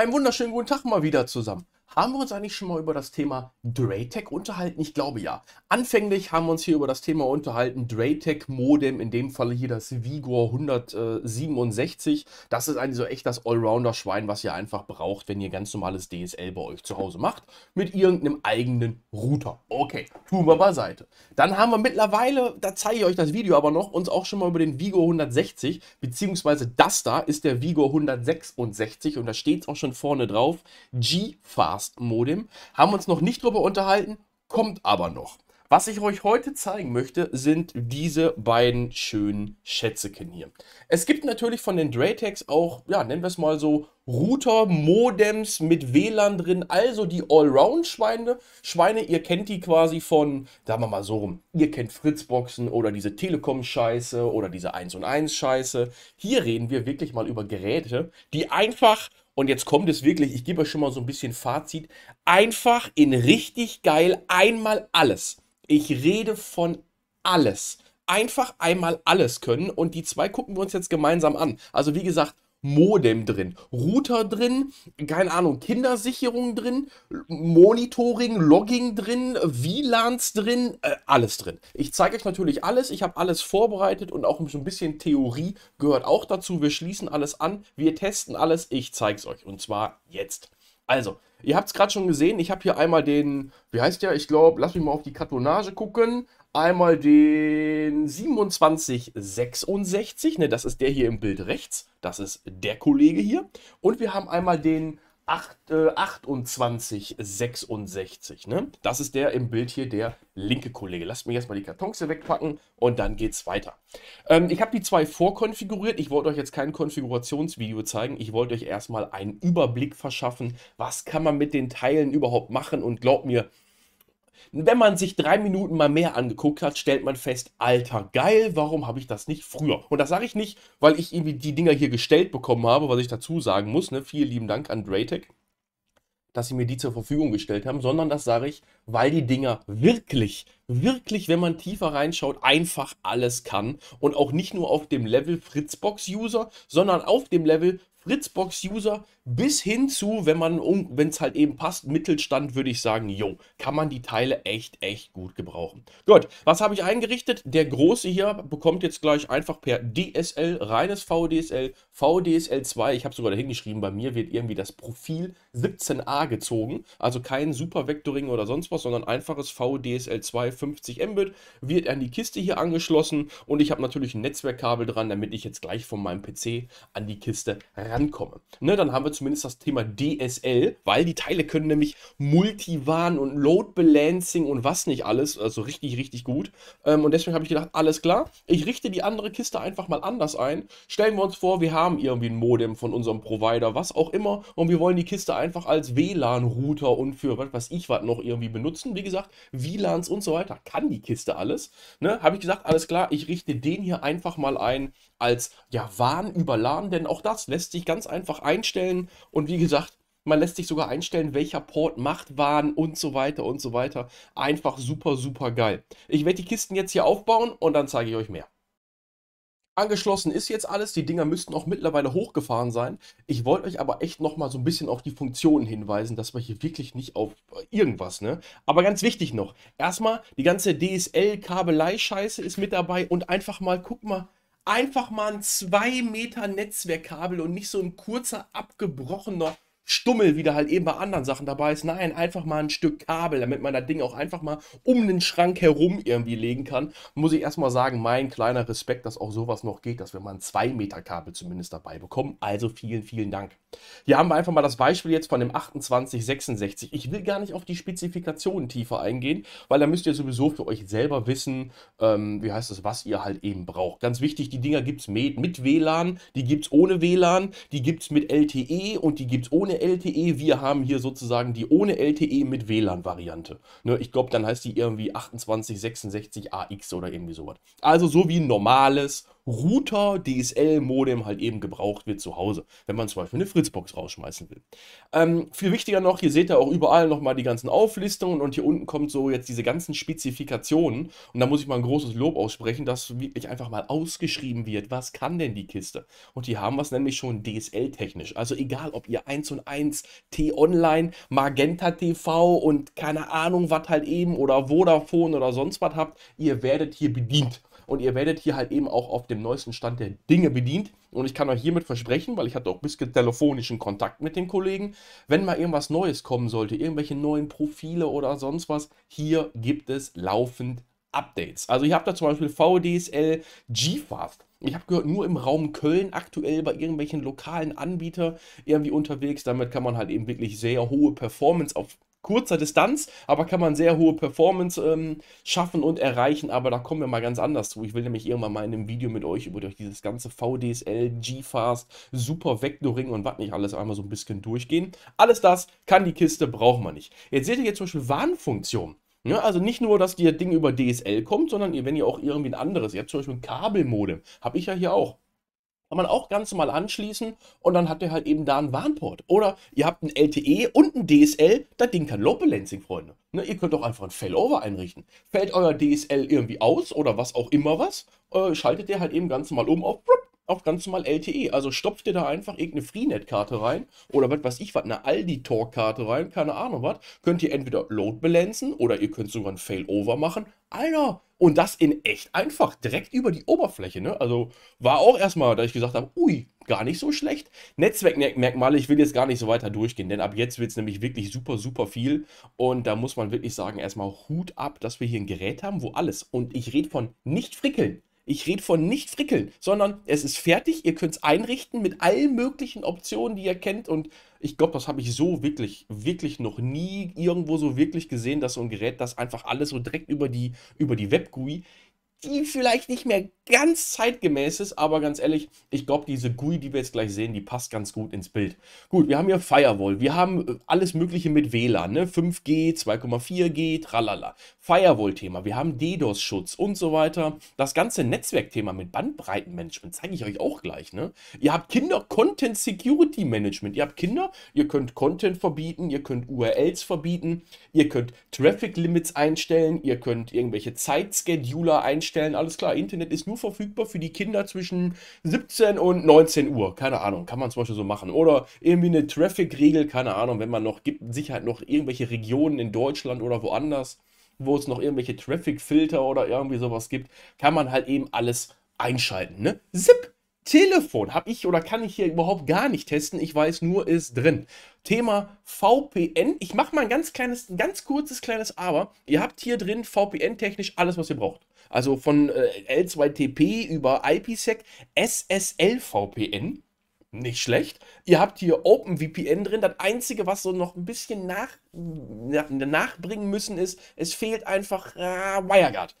Einen wunderschönen guten Tag mal wieder zusammen. Haben wir uns eigentlich schon mal über das Thema Draytech unterhalten? Ich glaube ja. Anfänglich haben wir uns hier über das Thema unterhalten, Draytech Modem, in dem Falle hier das Vigor 167. Das ist eigentlich so echt das Allrounder-Schwein, was ihr einfach braucht, wenn ihr ganz normales DSL bei euch zu Hause macht, mit irgendeinem eigenen Router. Okay, tun wir beiseite. Dann haben wir mittlerweile, da zeige ich euch das Video aber noch, uns auch schon mal über den Vigor 160, beziehungsweise das da ist der Vigor 166 und da steht es auch schon vorne drauf, G-Fast. Podcast-Modem. Haben uns noch nicht drüber unterhalten, kommt aber noch. Was ich euch heute zeigen möchte, sind diese beiden schönen Schätzeken hier. Es gibt natürlich von den Draytex auch, ja, nennen wir es mal so, Router, Modems mit WLAN drin, also die Allround-Schweine. Schweine, ihr kennt die quasi von, da haben wir mal so rum, ihr kennt Fritzboxen oder diese Telekom-Scheiße oder diese 1 und 1 Scheiße. Hier reden wir wirklich mal über Geräte, die einfach und jetzt kommt es wirklich, ich gebe euch schon mal so ein bisschen Fazit. Einfach in richtig geil einmal alles. Ich rede von alles. Einfach einmal alles können. Und die zwei gucken wir uns jetzt gemeinsam an. Also wie gesagt, Modem drin, Router drin, keine Ahnung, Kindersicherung drin, Monitoring, Logging drin, WLANs drin, äh, alles drin. Ich zeige euch natürlich alles, ich habe alles vorbereitet und auch so ein bisschen Theorie gehört auch dazu. Wir schließen alles an, wir testen alles, ich zeige es euch und zwar jetzt. Also, ihr habt es gerade schon gesehen, ich habe hier einmal den, wie heißt der, ich glaube, lass mich mal auf die Kartonage gucken, Einmal den 2766, ne, das ist der hier im Bild rechts, das ist der Kollege hier. Und wir haben einmal den 8, äh, 2866, ne? das ist der im Bild hier, der linke Kollege. Lasst mir jetzt mal die Kartons hier wegpacken und dann geht's weiter. Ähm, ich habe die zwei vorkonfiguriert. Ich wollte euch jetzt kein Konfigurationsvideo zeigen. Ich wollte euch erstmal einen Überblick verschaffen, was kann man mit den Teilen überhaupt machen und glaubt mir, wenn man sich drei Minuten mal mehr angeguckt hat, stellt man fest, alter geil, warum habe ich das nicht früher? Und das sage ich nicht, weil ich irgendwie die Dinger hier gestellt bekommen habe, was ich dazu sagen muss. Ne? Vielen lieben Dank an Draytech, dass sie mir die zur Verfügung gestellt haben, sondern das sage ich, weil die Dinger wirklich, wirklich, wenn man tiefer reinschaut, einfach alles kann. Und auch nicht nur auf dem Level Fritzbox-User, sondern auf dem Level Fritzbox-User bis hin zu, wenn man, um, wenn es halt eben passt, Mittelstand, würde ich sagen, jo, kann man die Teile echt, echt gut gebrauchen. Gut, was habe ich eingerichtet? Der Große hier bekommt jetzt gleich einfach per DSL, reines VDSL, VDSL 2, ich habe sogar dahingeschrieben, bei mir wird irgendwie das Profil 17a gezogen, also kein Super-Vectoring oder sonst was, sondern einfaches VDSL 2 50 Mbit, wird an die Kiste hier angeschlossen und ich habe natürlich ein Netzwerkkabel dran, damit ich jetzt gleich von meinem PC an die Kiste ran ankomme. Ne, dann haben wir zumindest das Thema DSL, weil die Teile können nämlich Multivan und Load Balancing und was nicht alles, also richtig, richtig gut. Ähm, und deswegen habe ich gedacht, alles klar, ich richte die andere Kiste einfach mal anders ein. Stellen wir uns vor, wir haben irgendwie ein Modem von unserem Provider, was auch immer, und wir wollen die Kiste einfach als WLAN-Router und für was weiß ich was noch irgendwie benutzen. Wie gesagt, WLANs und so weiter, kann die Kiste alles. Ne, habe ich gesagt, alles klar, ich richte den hier einfach mal ein als ja, Warn über LAN, denn auch das lässt sich sich ganz einfach einstellen und wie gesagt, man lässt sich sogar einstellen, welcher Port macht wann und so weiter und so weiter. Einfach super, super geil. Ich werde die Kisten jetzt hier aufbauen und dann zeige ich euch mehr. Angeschlossen ist jetzt alles, die Dinger müssten auch mittlerweile hochgefahren sein. Ich wollte euch aber echt nochmal so ein bisschen auf die Funktionen hinweisen, dass wir hier wirklich nicht auf irgendwas, ne? Aber ganz wichtig noch, erstmal, die ganze DSL-Kabelei-Scheiße ist mit dabei und einfach mal, guck mal, einfach mal ein 2 Meter Netzwerkkabel und nicht so ein kurzer abgebrochener Stummel, wie der halt eben bei anderen Sachen dabei ist. Nein, einfach mal ein Stück Kabel, damit man das Ding auch einfach mal um den Schrank herum irgendwie legen kann. Muss ich erstmal sagen, mein kleiner Respekt, dass auch sowas noch geht, dass wir mal ein 2 Meter Kabel zumindest dabei bekommen. Also vielen, vielen Dank. Hier haben wir einfach mal das Beispiel jetzt von dem 2866. Ich will gar nicht auf die Spezifikationen tiefer eingehen, weil da müsst ihr sowieso für euch selber wissen, ähm, wie heißt das, was ihr halt eben braucht. Ganz wichtig, die Dinger gibt es mit, mit WLAN, die gibt es ohne WLAN, die gibt es mit LTE und die gibt es ohne LTE, wir haben hier sozusagen die ohne LTE mit WLAN-Variante. Ne, ich glaube, dann heißt die irgendwie 2866AX oder irgendwie sowas. Also so wie ein normales Router, DSL, Modem halt eben gebraucht wird zu Hause, wenn man zum Beispiel eine Fritzbox rausschmeißen will. Ähm, viel wichtiger noch, hier seht ihr auch überall nochmal die ganzen Auflistungen und hier unten kommt so jetzt diese ganzen Spezifikationen und da muss ich mal ein großes Lob aussprechen, dass wirklich einfach mal ausgeschrieben wird, was kann denn die Kiste? Und die haben was nämlich schon DSL-technisch, also egal ob ihr 1 und 1 T-Online, Magenta TV und keine Ahnung was halt eben oder Vodafone oder sonst was habt, ihr werdet hier bedient und ihr werdet hier halt eben auch auf dem neuesten Stand der Dinge bedient. Und ich kann euch hiermit versprechen, weil ich hatte auch bis telefonischen Kontakt mit den Kollegen, wenn mal irgendwas Neues kommen sollte, irgendwelche neuen Profile oder sonst was, hier gibt es laufend Updates. Also ich habe da zum Beispiel VDSL GFast. Ich habe gehört, nur im Raum Köln aktuell bei irgendwelchen lokalen Anbietern irgendwie unterwegs. Damit kann man halt eben wirklich sehr hohe Performance auf kurzer Distanz, aber kann man sehr hohe Performance ähm, schaffen und erreichen. Aber da kommen wir mal ganz anders zu. Ich will nämlich irgendwann mal in einem Video mit euch über dieses ganze VDSL, GFast, Super Vectoring und was nicht alles einmal so ein bisschen durchgehen. Alles das kann die Kiste, braucht man nicht. Jetzt seht ihr jetzt zum Beispiel Warnfunktion. Ja, also nicht nur, dass ihr Ding über DSL kommt, sondern ihr, wenn ihr auch irgendwie ein anderes, ihr habt zum Beispiel ein Kabelmodem, habe ich ja hier auch kann man auch ganz normal anschließen und dann hat er halt eben da einen Warnport. Oder ihr habt ein LTE und ein DSL, das Ding kann Low Balancing, Freunde. Ne, ihr könnt auch einfach ein Failover einrichten. Fällt euer DSL irgendwie aus oder was auch immer was, äh, schaltet ihr halt eben ganz normal um auf, auf ganz normal LTE. Also stopft ihr da einfach irgendeine Freenet-Karte rein oder was weiß ich was, eine aldi talk karte rein, keine Ahnung was. Könnt ihr entweder Load balancen oder ihr könnt sogar ein Failover machen. Alter, und das in echt einfach, direkt über die Oberfläche. Ne? Also war auch erstmal, da ich gesagt habe, ui, gar nicht so schlecht. Netzwerkmerkmale, ich will jetzt gar nicht so weiter durchgehen, denn ab jetzt wird es nämlich wirklich super, super viel. Und da muss man wirklich sagen, erstmal Hut ab, dass wir hier ein Gerät haben, wo alles, und ich rede von nicht frickeln, ich rede von nicht frickeln, sondern es ist fertig, ihr könnt es einrichten mit allen möglichen Optionen, die ihr kennt. Und ich glaube, das habe ich so wirklich, wirklich noch nie irgendwo so wirklich gesehen, dass so ein Gerät das einfach alles so direkt über die, über die Web-GUI die vielleicht nicht mehr ganz zeitgemäß ist, aber ganz ehrlich, ich glaube, diese GUI, die wir jetzt gleich sehen, die passt ganz gut ins Bild. Gut, wir haben hier Firewall, wir haben äh, alles Mögliche mit WLAN, ne? 5G, 2,4G, tralala. Firewall-Thema, wir haben DDoS-Schutz und so weiter. Das ganze Netzwerkthema mit Bandbreitenmanagement zeige ich euch auch gleich. Ne? Ihr habt Kinder Content Security Management, ihr habt Kinder, ihr könnt Content verbieten, ihr könnt URLs verbieten, ihr könnt Traffic Limits einstellen, ihr könnt irgendwelche Zeitscheduler einstellen einstellen, alles klar, Internet ist nur verfügbar für die Kinder zwischen 17 und 19 Uhr. Keine Ahnung, kann man zum Beispiel so machen. Oder irgendwie eine Traffic-Regel, keine Ahnung, wenn man noch, gibt Sicherheit halt noch irgendwelche Regionen in Deutschland oder woanders, wo es noch irgendwelche Traffic-Filter oder irgendwie sowas gibt, kann man halt eben alles einschalten. Ne? Zip! Telefon habe ich oder kann ich hier überhaupt gar nicht testen. Ich weiß nur, ist drin. Thema VPN. Ich mache mal ein ganz kleines, ganz kurzes kleines Aber. Ihr habt hier drin VPN-technisch alles, was ihr braucht. Also von äh, L2TP über IPsec, SSL-VPN. Nicht schlecht. Ihr habt hier OpenVPN drin. Das Einzige, was so noch ein bisschen nach, nach, nachbringen müssen, ist, es fehlt einfach äh, ah, WireGuard.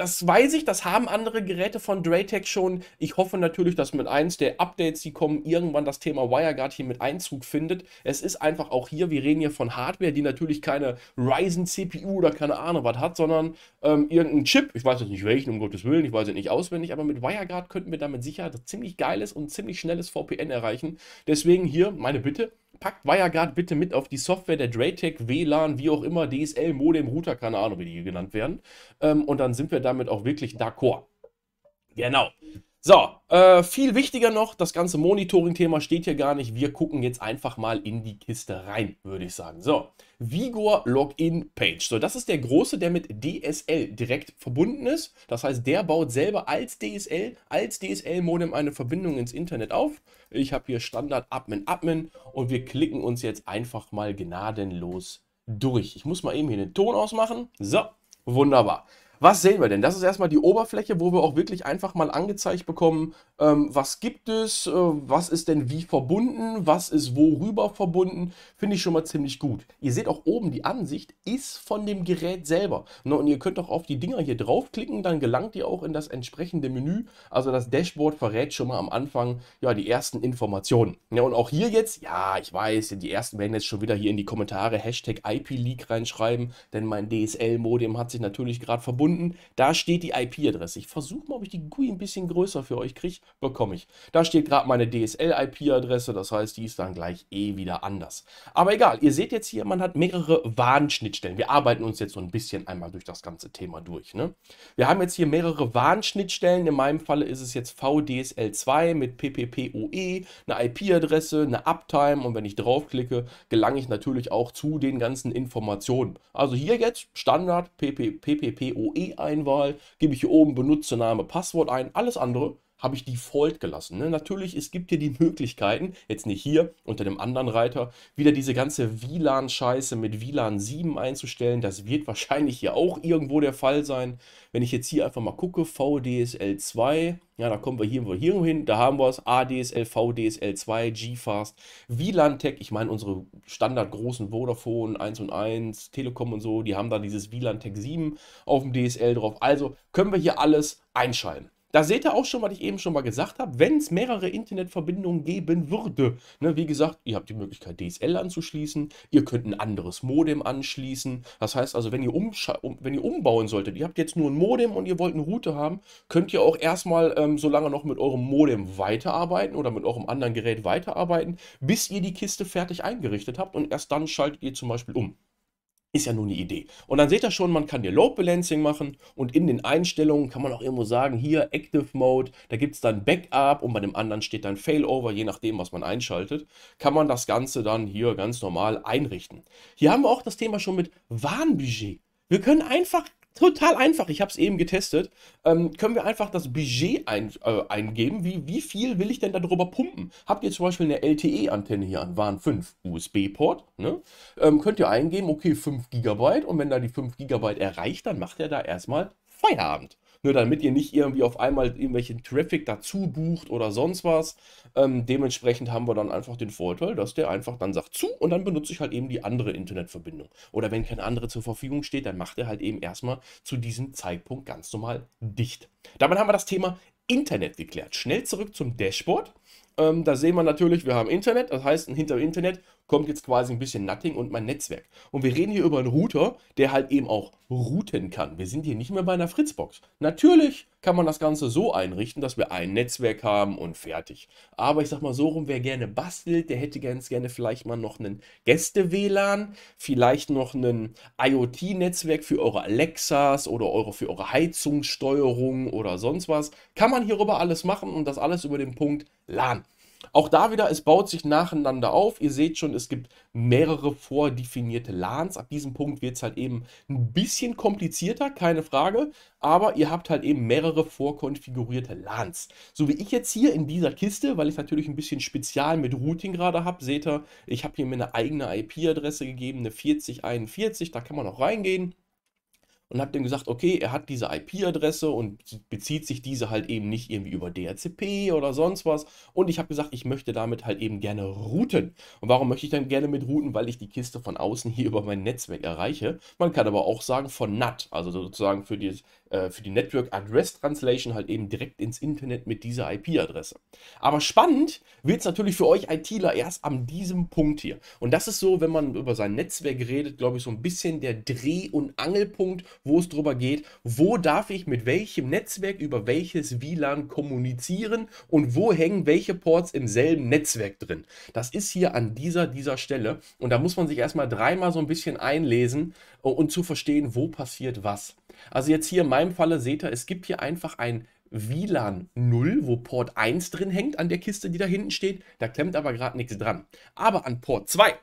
Das weiß ich, das haben andere Geräte von Draytech schon. Ich hoffe natürlich, dass mit eins der Updates, die kommen, irgendwann das Thema WireGuard hier mit Einzug findet. Es ist einfach auch hier, wir reden hier von Hardware, die natürlich keine Ryzen CPU oder keine Ahnung was hat, sondern ähm, irgendeinen Chip. Ich weiß jetzt nicht welchen, um Gottes Willen, ich weiß es nicht auswendig, aber mit WireGuard könnten wir damit sicher ziemlich geiles und ziemlich schnelles VPN erreichen. Deswegen hier meine Bitte, packt WireGuard bitte mit auf die Software der Draytech, WLAN, wie auch immer, DSL, Modem, Router, keine Ahnung, wie die hier genannt werden. Ähm, und dann sind wir damit auch wirklich d'accord. Genau. So, äh, viel wichtiger noch, das ganze Monitoring-Thema steht hier gar nicht. Wir gucken jetzt einfach mal in die Kiste rein, würde ich sagen. So, Vigor Login Page. So, das ist der große, der mit DSL direkt verbunden ist. Das heißt, der baut selber als DSL, als DSL-Modem eine Verbindung ins Internet auf. Ich habe hier Standard Admin Admin und wir klicken uns jetzt einfach mal gnadenlos durch. Ich muss mal eben hier den Ton ausmachen. So, wunderbar. Was sehen wir denn? Das ist erstmal die Oberfläche, wo wir auch wirklich einfach mal angezeigt bekommen, ähm, was gibt es, äh, was ist denn wie verbunden, was ist worüber verbunden. Finde ich schon mal ziemlich gut. Ihr seht auch oben, die Ansicht ist von dem Gerät selber. Ne? Und ihr könnt auch auf die Dinger hier draufklicken, dann gelangt ihr auch in das entsprechende Menü. Also das Dashboard verrät schon mal am Anfang ja die ersten Informationen. Ja, und auch hier jetzt, ja, ich weiß, die ersten werden jetzt schon wieder hier in die Kommentare Hashtag IP-Leak reinschreiben, denn mein DSL-Modem hat sich natürlich gerade verbunden unten, da steht die IP-Adresse. Ich versuche mal, ob ich die GUI ein bisschen größer für euch kriege, bekomme ich. Da steht gerade meine DSL-IP-Adresse, das heißt, die ist dann gleich eh wieder anders. Aber egal, ihr seht jetzt hier, man hat mehrere Warnschnittstellen. Wir arbeiten uns jetzt so ein bisschen einmal durch das ganze Thema durch. Ne? Wir haben jetzt hier mehrere Warnschnittstellen. In meinem Falle ist es jetzt VDSL2 mit PPPoE, eine IP-Adresse, eine Uptime und wenn ich draufklicke, gelange ich natürlich auch zu den ganzen Informationen. Also hier jetzt Standard PPPoE E-Einwahl, gebe ich hier oben Benutzername, Passwort ein, alles andere habe ich Default gelassen. Ne? Natürlich, es gibt hier die Möglichkeiten, jetzt nicht hier, unter dem anderen Reiter, wieder diese ganze WLAN-Scheiße mit WLAN 7 einzustellen. Das wird wahrscheinlich hier auch irgendwo der Fall sein. Wenn ich jetzt hier einfach mal gucke, VDSL 2, ja, da kommen wir hier, hier hin, da haben wir es, ADSL, VDSL 2, GFast, WLAN-Tech, ich meine unsere standardgroßen Vodafone 1 und 1, Telekom und so, die haben da dieses WLAN-Tech 7 auf dem DSL drauf. Also können wir hier alles einschalten. Da seht ihr auch schon, was ich eben schon mal gesagt habe, wenn es mehrere Internetverbindungen geben würde. Ne, wie gesagt, ihr habt die Möglichkeit, DSL anzuschließen, ihr könnt ein anderes Modem anschließen. Das heißt also, wenn ihr, um, wenn ihr umbauen solltet, ihr habt jetzt nur ein Modem und ihr wollt eine Route haben, könnt ihr auch erstmal ähm, so lange noch mit eurem Modem weiterarbeiten oder mit eurem anderen Gerät weiterarbeiten, bis ihr die Kiste fertig eingerichtet habt und erst dann schaltet ihr zum Beispiel um. Ist ja nur eine Idee. Und dann seht ihr schon, man kann hier Load Balancing machen und in den Einstellungen kann man auch irgendwo sagen, hier Active Mode, da gibt es dann Backup und bei dem anderen steht dann Failover, je nachdem, was man einschaltet, kann man das Ganze dann hier ganz normal einrichten. Hier haben wir auch das Thema schon mit Warnbudget. Wir können einfach Total einfach, ich habe es eben getestet. Ähm, können wir einfach das Budget ein, äh, eingeben, wie, wie viel will ich denn darüber pumpen? Habt ihr zum Beispiel eine LTE-Antenne hier an, waren 5 USB-Port, ne? ähm, könnt ihr eingeben, okay, 5 GB und wenn da die 5 GB erreicht, dann macht er da erstmal Feierabend. Nur damit ihr nicht irgendwie auf einmal irgendwelchen Traffic dazu bucht oder sonst was. Ähm, dementsprechend haben wir dann einfach den Vorteil, dass der einfach dann sagt zu und dann benutze ich halt eben die andere Internetverbindung. Oder wenn keine andere zur Verfügung steht, dann macht er halt eben erstmal zu diesem Zeitpunkt ganz normal dicht. Damit haben wir das Thema Internet geklärt. Schnell zurück zum Dashboard. Ähm, da sehen wir natürlich, wir haben Internet, das heißt, hinter dem Internet kommt jetzt quasi ein bisschen Nutting und mein Netzwerk. Und wir reden hier über einen Router, der halt eben auch routen kann. Wir sind hier nicht mehr bei einer Fritzbox. Natürlich kann man das Ganze so einrichten, dass wir ein Netzwerk haben und fertig. Aber ich sag mal so rum, wer gerne bastelt, der hätte ganz gerne vielleicht mal noch einen Gäste-WLAN, vielleicht noch ein IoT-Netzwerk für eure Alexas oder eure, für eure Heizungssteuerung oder sonst was. Kann man hierüber alles machen und das alles über den Punkt LAN. Auch da wieder, es baut sich nacheinander auf. Ihr seht schon, es gibt mehrere vordefinierte LANs. Ab diesem Punkt wird es halt eben ein bisschen komplizierter, keine Frage. Aber ihr habt halt eben mehrere vorkonfigurierte LANs. So wie ich jetzt hier in dieser Kiste, weil ich natürlich ein bisschen spezial mit Routing gerade habe. Seht ihr, ich habe hier mir eine eigene IP-Adresse gegeben, eine 4041. Da kann man auch reingehen und habe dem gesagt, okay, er hat diese IP-Adresse und bezieht sich diese halt eben nicht irgendwie über DHCP oder sonst was. Und ich habe gesagt, ich möchte damit halt eben gerne routen. Und warum möchte ich dann gerne mit routen? Weil ich die Kiste von außen hier über mein Netzwerk erreiche. Man kann aber auch sagen von NAT, also sozusagen für dieses äh, für die Network Address Translation halt eben direkt ins Internet mit dieser IP-Adresse. Aber spannend wird es natürlich für euch ITler erst an diesem Punkt hier. Und das ist so, wenn man über sein Netzwerk redet, glaube ich, so ein bisschen der Dreh- und Angelpunkt, wo es drüber geht, wo darf ich mit welchem Netzwerk über welches WLAN kommunizieren und wo hängen welche Ports im selben Netzwerk drin. Das ist hier an dieser, dieser Stelle. Und da muss man sich erstmal dreimal so ein bisschen einlesen, und zu verstehen, wo passiert was. Also jetzt hier in meinem Falle seht ihr, es gibt hier einfach ein WLAN 0, wo Port 1 drin hängt an der Kiste, die da hinten steht. Da klemmt aber gerade nichts dran. Aber an Port 2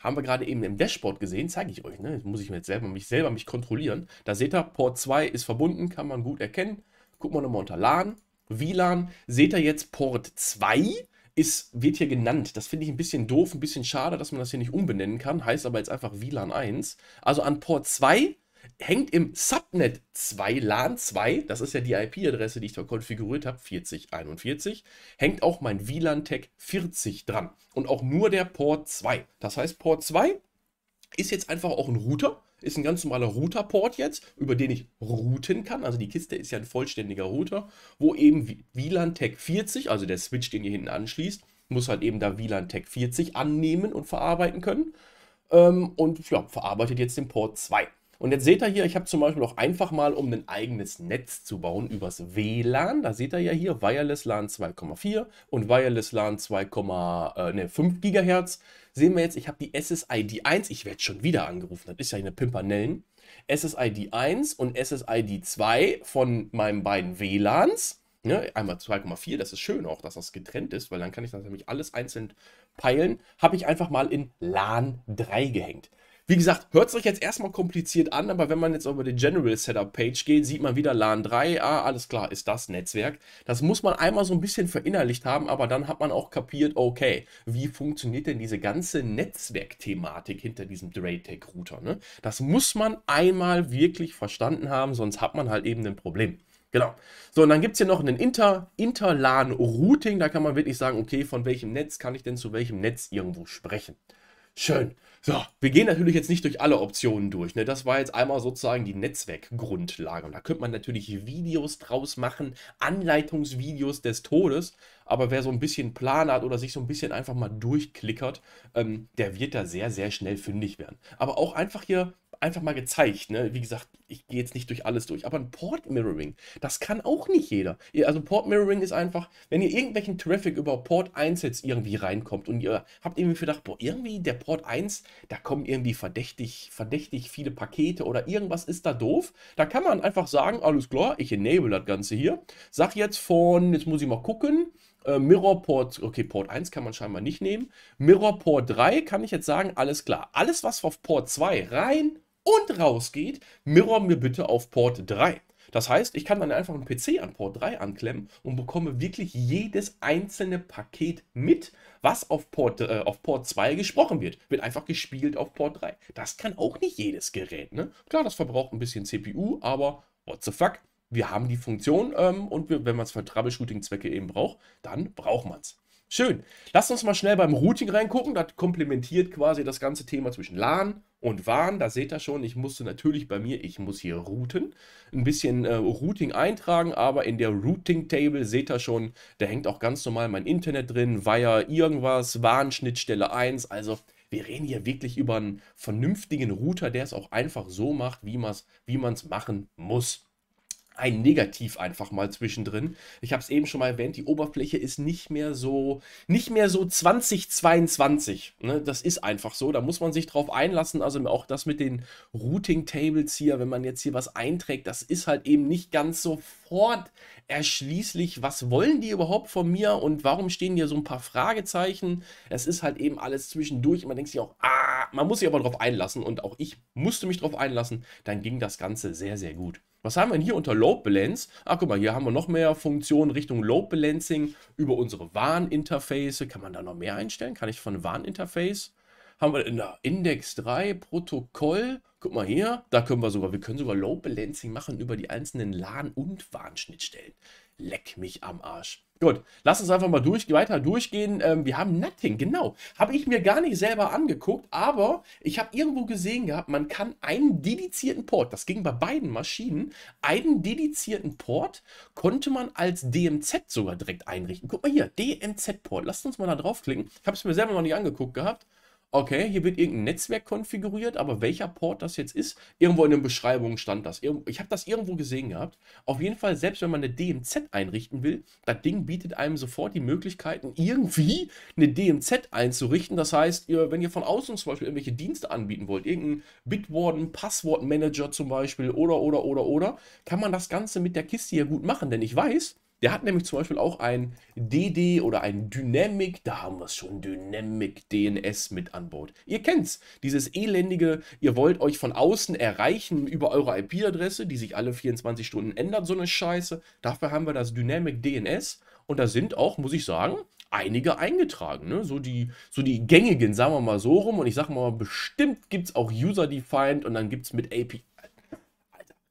haben wir gerade eben im Dashboard gesehen, zeige ich euch, ne? Jetzt muss ich mir jetzt selber mich selber mich kontrollieren. Da seht ihr, Port 2 ist verbunden, kann man gut erkennen. Gucken wir nochmal unter LAN, WLAN, seht ihr jetzt Port 2 ist, wird hier genannt. Das finde ich ein bisschen doof, ein bisschen schade, dass man das hier nicht umbenennen kann. Heißt aber jetzt einfach WLAN 1. Also an Port 2 hängt im Subnet 2 LAN 2, das ist ja die IP-Adresse, die ich da konfiguriert habe, 4041, hängt auch mein WLAN-Tag 40 dran und auch nur der Port 2. Das heißt, Port 2 ist jetzt einfach auch ein Router. Ist ein ganz normaler Router-Port jetzt, über den ich routen kann. Also die Kiste ist ja ein vollständiger Router, wo eben WLAN Tag 40, also der Switch, den ihr hinten anschließt, muss halt eben da WLAN Tag 40 annehmen und verarbeiten können. Ähm, und ja, verarbeitet jetzt den Port 2. Und jetzt seht ihr hier, ich habe zum Beispiel auch einfach mal, um ein eigenes Netz zu bauen, übers WLAN, da seht ihr ja hier Wireless LAN 2,4 und Wireless LAN 2, äh, ne, 5 GHz, sehen wir jetzt, ich habe die SSID 1, ich werde schon wieder angerufen, das ist ja eine Pimpernellen, SSID 1 und SSID 2 von meinen beiden WLANs, ne, einmal 2,4, das ist schön auch, dass das getrennt ist, weil dann kann ich das nämlich alles einzeln peilen, habe ich einfach mal in LAN 3 gehängt. Wie gesagt, hört es euch jetzt erstmal kompliziert an, aber wenn man jetzt über die General Setup Page geht, sieht man wieder LAN 3, ah, alles klar, ist das Netzwerk. Das muss man einmal so ein bisschen verinnerlicht haben, aber dann hat man auch kapiert, okay, wie funktioniert denn diese ganze Netzwerkthematik hinter diesem draytech Router? Ne? Das muss man einmal wirklich verstanden haben, sonst hat man halt eben ein Problem. Genau. So, und dann gibt es hier noch einen Inter, Interlan-Routing. Da kann man wirklich sagen, okay, von welchem Netz kann ich denn zu welchem Netz irgendwo sprechen. Schön. So, wir gehen natürlich jetzt nicht durch alle Optionen durch. Ne? Das war jetzt einmal sozusagen die Netzwerkgrundlage. Und da könnte man natürlich Videos draus machen, Anleitungsvideos des Todes. Aber wer so ein bisschen Plan hat oder sich so ein bisschen einfach mal durchklickert, ähm, der wird da sehr, sehr schnell fündig werden. Aber auch einfach hier einfach mal gezeigt. Ne? Wie gesagt, ich gehe jetzt nicht durch alles durch, aber ein Port Mirroring, das kann auch nicht jeder. Also Port Mirroring ist einfach, wenn ihr irgendwelchen Traffic über Port 1 jetzt irgendwie reinkommt und ihr habt irgendwie gedacht, boah, irgendwie der Port 1, da kommen irgendwie verdächtig, verdächtig viele Pakete oder irgendwas ist da doof, da kann man einfach sagen, alles klar, ich enable das Ganze hier. Sag jetzt von, jetzt muss ich mal gucken, äh, Mirror Port, okay, Port 1 kann man scheinbar nicht nehmen. Mirror Port 3 kann ich jetzt sagen, alles klar. Alles, was auf Port 2 rein und raus geht, mirror mir bitte auf Port 3. Das heißt, ich kann dann einfach einen PC an Port 3 anklemmen und bekomme wirklich jedes einzelne Paket mit, was auf Port, äh, auf Port 2 gesprochen wird. Wird einfach gespielt auf Port 3. Das kann auch nicht jedes Gerät, ne? Klar, das verbraucht ein bisschen CPU, aber what the fuck? wir haben die Funktion ähm, und wir, wenn man es für Troubleshooting-Zwecke eben braucht, dann braucht man es. Schön. Lass uns mal schnell beim Routing reingucken. Das komplementiert quasi das ganze Thema zwischen LAN und WAN. Da seht ihr schon, ich musste natürlich bei mir, ich muss hier routen, ein bisschen äh, Routing eintragen, aber in der Routing-Table seht ihr schon, da hängt auch ganz normal mein Internet drin, Via irgendwas, WAN-Schnittstelle 1. Also wir reden hier wirklich über einen vernünftigen Router, der es auch einfach so macht, wie man es wie machen muss ein Negativ einfach mal zwischendrin. Ich habe es eben schon mal erwähnt, die Oberfläche ist nicht mehr so, nicht mehr so 2022. Ne? Das ist einfach so, da muss man sich drauf einlassen. Also auch das mit den Routing-Tables hier, wenn man jetzt hier was einträgt, das ist halt eben nicht ganz sofort erschließlich. Was wollen die überhaupt von mir und warum stehen hier so ein paar Fragezeichen? Es ist halt eben alles zwischendurch und man denkt sich auch, ah, man muss sich aber drauf einlassen und auch ich musste mich drauf einlassen. Dann ging das Ganze sehr, sehr gut. Was haben wir denn hier unter Load Balance? Ach, guck mal, hier haben wir noch mehr Funktionen Richtung Load Balancing über unsere Warninterface. Kann man da noch mehr einstellen? Kann ich von Warninterface? Haben wir in der Index 3 Protokoll? Guck mal hier, da können wir sogar, wir können sogar Load Balancing machen über die einzelnen LAN- und Warnschnittstellen. Leck mich am Arsch. Gut, lass uns einfach mal durch, weiter durchgehen. Ähm, wir haben Nothing, genau. Habe ich mir gar nicht selber angeguckt, aber ich habe irgendwo gesehen gehabt, man kann einen dedizierten Port, das ging bei beiden Maschinen, einen dedizierten Port konnte man als DMZ sogar direkt einrichten. Guck mal hier, DMZ-Port. Lasst uns mal da draufklicken. Ich habe es mir selber noch nicht angeguckt gehabt okay, hier wird irgendein Netzwerk konfiguriert, aber welcher Port das jetzt ist, irgendwo in den Beschreibungen stand das. Ich habe das irgendwo gesehen gehabt. Auf jeden Fall, selbst wenn man eine DMZ einrichten will, das Ding bietet einem sofort die Möglichkeiten, irgendwie eine DMZ einzurichten. Das heißt, ihr, wenn ihr von außen zum Beispiel irgendwelche Dienste anbieten wollt, irgendeinen Bitwarden, Passwortmanager zum Beispiel oder, oder, oder, oder, kann man das Ganze mit der Kiste ja gut machen. Denn ich weiß, der hat nämlich zum Beispiel auch ein DD oder ein Dynamic, da haben wir es schon, Dynamic DNS mit an Bord. Ihr kennt's, dieses elendige, ihr wollt euch von außen erreichen über eure IP-Adresse, die sich alle 24 Stunden ändert, so eine Scheiße. Dafür haben wir das Dynamic DNS und da sind auch, muss ich sagen, einige eingetragen. Ne? So, die, so die gängigen, sagen wir mal so rum. Und ich sag mal, bestimmt gibt es auch User-Defined und dann gibt es mit API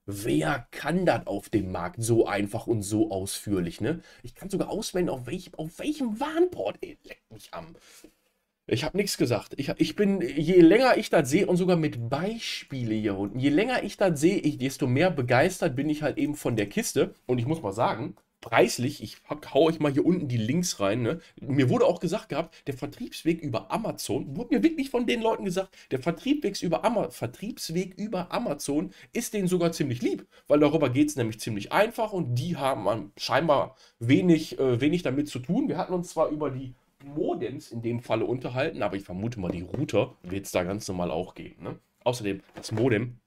Wer kann das auf dem Markt so einfach und so ausführlich, ne? Ich kann sogar auswählen, auf, welch, auf welchem Warnport, ey, leck mich am. Ich habe nichts gesagt. Ich, ich bin, je länger ich das sehe und sogar mit Beispiele hier unten, je länger ich das sehe, desto mehr begeistert bin ich halt eben von der Kiste. Und ich muss mal sagen, preislich, ich hau euch mal hier unten die Links rein, ne? mir wurde auch gesagt gehabt, der Vertriebsweg über Amazon, wurde mir wirklich von den Leuten gesagt, der Vertriebsweg über, Ama Vertriebsweg über Amazon ist denen sogar ziemlich lieb, weil darüber geht es nämlich ziemlich einfach und die haben scheinbar wenig, äh, wenig damit zu tun. Wir hatten uns zwar über die Modems in dem Falle unterhalten, aber ich vermute mal, die Router wird es da ganz normal auch geben. Ne? Außerdem, das Modem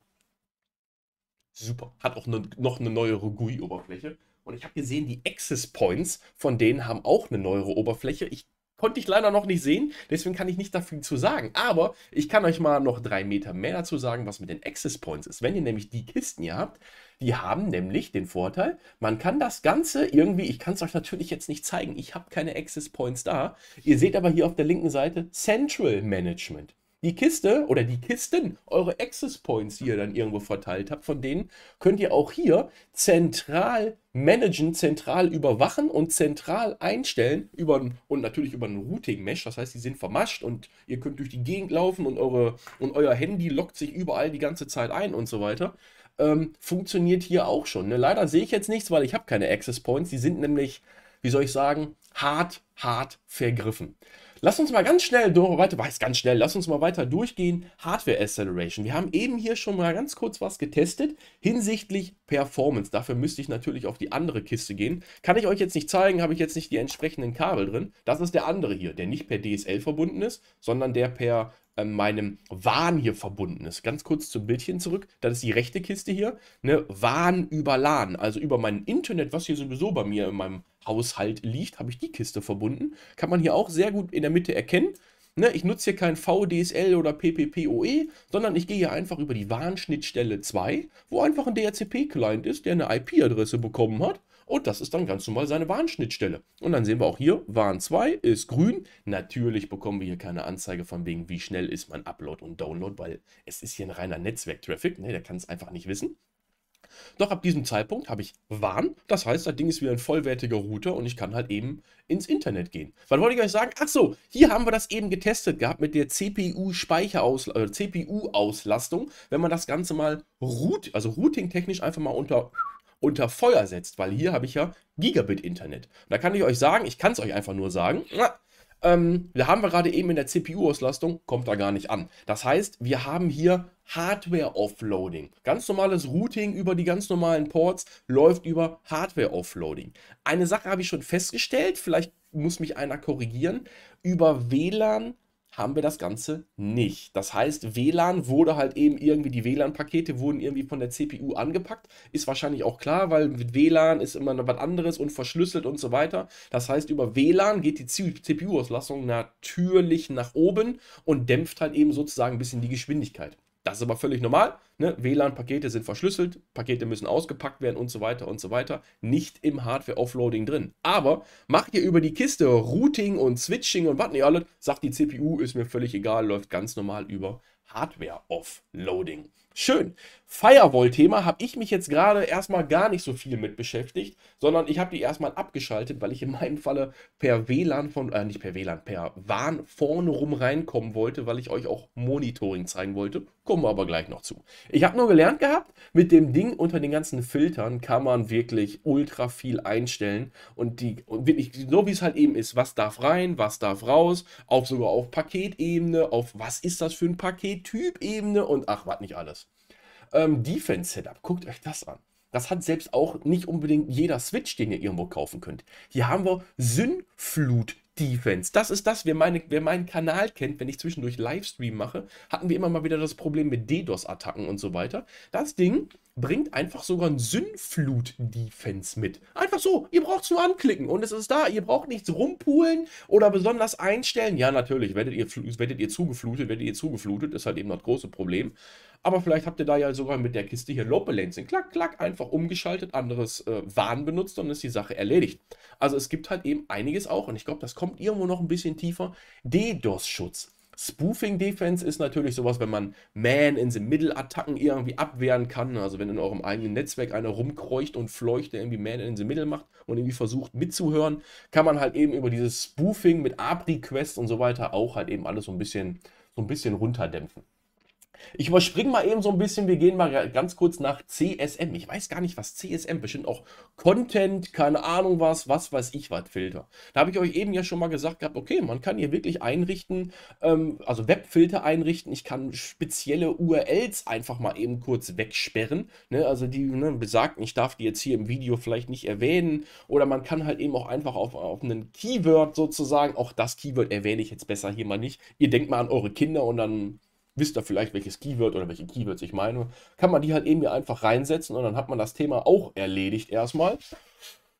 super. Hat auch ne, noch eine neuere GUI-Oberfläche. Und ich habe gesehen, die Access Points von denen haben auch eine neuere Oberfläche. Ich konnte ich leider noch nicht sehen, deswegen kann ich nicht dafür zu sagen. Aber ich kann euch mal noch drei Meter mehr dazu sagen, was mit den Access Points ist. Wenn ihr nämlich die Kisten hier habt, die haben nämlich den Vorteil, man kann das Ganze irgendwie, ich kann es euch natürlich jetzt nicht zeigen, ich habe keine Access Points da. Ihr seht aber hier auf der linken Seite Central Management die Kiste oder die Kisten, eure Access Points, die ihr dann irgendwo verteilt habt, von denen könnt ihr auch hier zentral managen, zentral überwachen und zentral einstellen über, und natürlich über einen Routing-Mesh. Das heißt, die sind vermascht und ihr könnt durch die Gegend laufen und, eure, und euer Handy lockt sich überall die ganze Zeit ein und so weiter. Ähm, funktioniert hier auch schon. Ne? Leider sehe ich jetzt nichts, weil ich habe keine Access Points. Die sind nämlich, wie soll ich sagen, hart, hart vergriffen. Lass uns mal ganz schnell weiter, weiß ganz schnell, lass uns mal weiter durchgehen. Hardware Acceleration. Wir haben eben hier schon mal ganz kurz was getestet hinsichtlich Performance. Dafür müsste ich natürlich auf die andere Kiste gehen. Kann ich euch jetzt nicht zeigen, habe ich jetzt nicht die entsprechenden Kabel drin. Das ist der andere hier, der nicht per DSL verbunden ist, sondern der per ähm, meinem Wahn hier verbunden ist. Ganz kurz zum Bildchen zurück. Das ist die rechte Kiste hier. Ne? Wahn über LAN. Also über mein Internet, was hier sowieso bei mir in meinem Haushalt liegt, habe ich die Kiste verbunden. Kann man hier auch sehr gut in der Mitte erkennen. Ne? Ich nutze hier kein VDSL oder PPPoE, sondern ich gehe hier einfach über die Warnschnittstelle 2, wo einfach ein DHCP-Client ist, der eine IP-Adresse bekommen hat. Und das ist dann ganz normal seine Warnschnittstelle. Und dann sehen wir auch hier, Warn 2 ist grün. Natürlich bekommen wir hier keine Anzeige von wegen, wie schnell ist mein Upload und Download, weil es ist hier ein reiner Netzwerktraffic. Ne, der kann es einfach nicht wissen. Doch ab diesem Zeitpunkt habe ich Warn. Das heißt, das Ding ist wieder ein vollwertiger Router und ich kann halt eben ins Internet gehen. Wann wollte ich euch sagen? Ach so, hier haben wir das eben getestet gehabt mit der CPU-Speicherauslastung, äh, cpu Wenn man das Ganze mal root, also routing-technisch einfach mal unter unter Feuer setzt, weil hier habe ich ja Gigabit-Internet. Da kann ich euch sagen, ich kann es euch einfach nur sagen, ähm, da haben wir gerade eben in der CPU-Auslastung, kommt da gar nicht an. Das heißt, wir haben hier Hardware-Offloading. Ganz normales Routing über die ganz normalen Ports läuft über Hardware-Offloading. Eine Sache habe ich schon festgestellt, vielleicht muss mich einer korrigieren, über WLAN haben wir das Ganze nicht. Das heißt, WLAN wurde halt eben irgendwie, die WLAN-Pakete wurden irgendwie von der CPU angepackt. Ist wahrscheinlich auch klar, weil mit WLAN ist immer noch was anderes und verschlüsselt und so weiter. Das heißt, über WLAN geht die CPU-Auslastung natürlich nach oben und dämpft halt eben sozusagen ein bisschen die Geschwindigkeit. Das ist aber völlig normal. Ne? WLAN-Pakete sind verschlüsselt, Pakete müssen ausgepackt werden und so weiter und so weiter. Nicht im Hardware-Offloading drin. Aber macht ihr über die Kiste Routing und Switching und was nicht alles, sagt die CPU, ist mir völlig egal, läuft ganz normal über Hardware-Offloading. Schön. Firewall-Thema habe ich mich jetzt gerade erstmal gar nicht so viel mit beschäftigt, sondern ich habe die erstmal abgeschaltet, weil ich in meinem Falle per WLAN von, äh, nicht per WLAN, per WAN vorne rum reinkommen wollte, weil ich euch auch Monitoring zeigen wollte. Kommen wir aber gleich noch zu. Ich habe nur gelernt gehabt, mit dem Ding unter den ganzen Filtern kann man wirklich ultra viel einstellen und die und wirklich so wie es halt eben ist, was darf rein, was darf raus, auch sogar auf Paketebene, auf was ist das für ein Pakettyp Ebene und ach, was nicht alles. Ähm, Defense Setup, guckt euch das an. Das hat selbst auch nicht unbedingt jeder Switch, den ihr irgendwo kaufen könnt. Hier haben wir Synflut Defense. Das ist das, wer, meine, wer meinen Kanal kennt, wenn ich zwischendurch Livestream mache, hatten wir immer mal wieder das Problem mit DDoS-Attacken und so weiter. Das Ding bringt einfach sogar ein Sündflut-Defense mit. Einfach so, ihr braucht es nur anklicken und es ist da. Ihr braucht nichts rumpulen oder besonders einstellen. Ja, natürlich, werdet ihr, werdet ihr zugeflutet, werdet ihr zugeflutet, ist halt eben das große Problem. Aber vielleicht habt ihr da ja sogar mit der Kiste hier Local Lancing, klack, klack, einfach umgeschaltet, anderes äh, Warn benutzt und ist die Sache erledigt. Also es gibt halt eben einiges auch und ich glaube, das kommt irgendwo noch ein bisschen tiefer. DDoS-Schutz. Spoofing Defense ist natürlich sowas, wenn man Man in the Middle Attacken irgendwie abwehren kann. Also wenn in eurem eigenen Netzwerk einer rumkreucht und fleucht, der irgendwie Man in the Middle macht und irgendwie versucht mitzuhören, kann man halt eben über dieses Spoofing mit API Quests und so weiter auch halt eben alles so ein bisschen so ein bisschen runterdämpfen. Ich überspringe mal eben so ein bisschen, wir gehen mal ganz kurz nach CSM. Ich weiß gar nicht, was CSM, bestimmt auch Content, keine Ahnung was, was weiß ich was, Filter. Da habe ich euch eben ja schon mal gesagt gehabt, okay, man kann hier wirklich einrichten, ähm, also Webfilter einrichten. Ich kann spezielle URLs einfach mal eben kurz wegsperren. Ne? Also die ne, besagten, ich darf die jetzt hier im Video vielleicht nicht erwähnen. Oder man kann halt eben auch einfach auf, auf einen Keyword sozusagen, auch das Keyword erwähne ich jetzt besser hier mal nicht. Ihr denkt mal an eure Kinder und dann wisst ihr vielleicht, welches Keyword oder welche Keywords ich meine, kann man die halt eben hier einfach reinsetzen und dann hat man das Thema auch erledigt erstmal.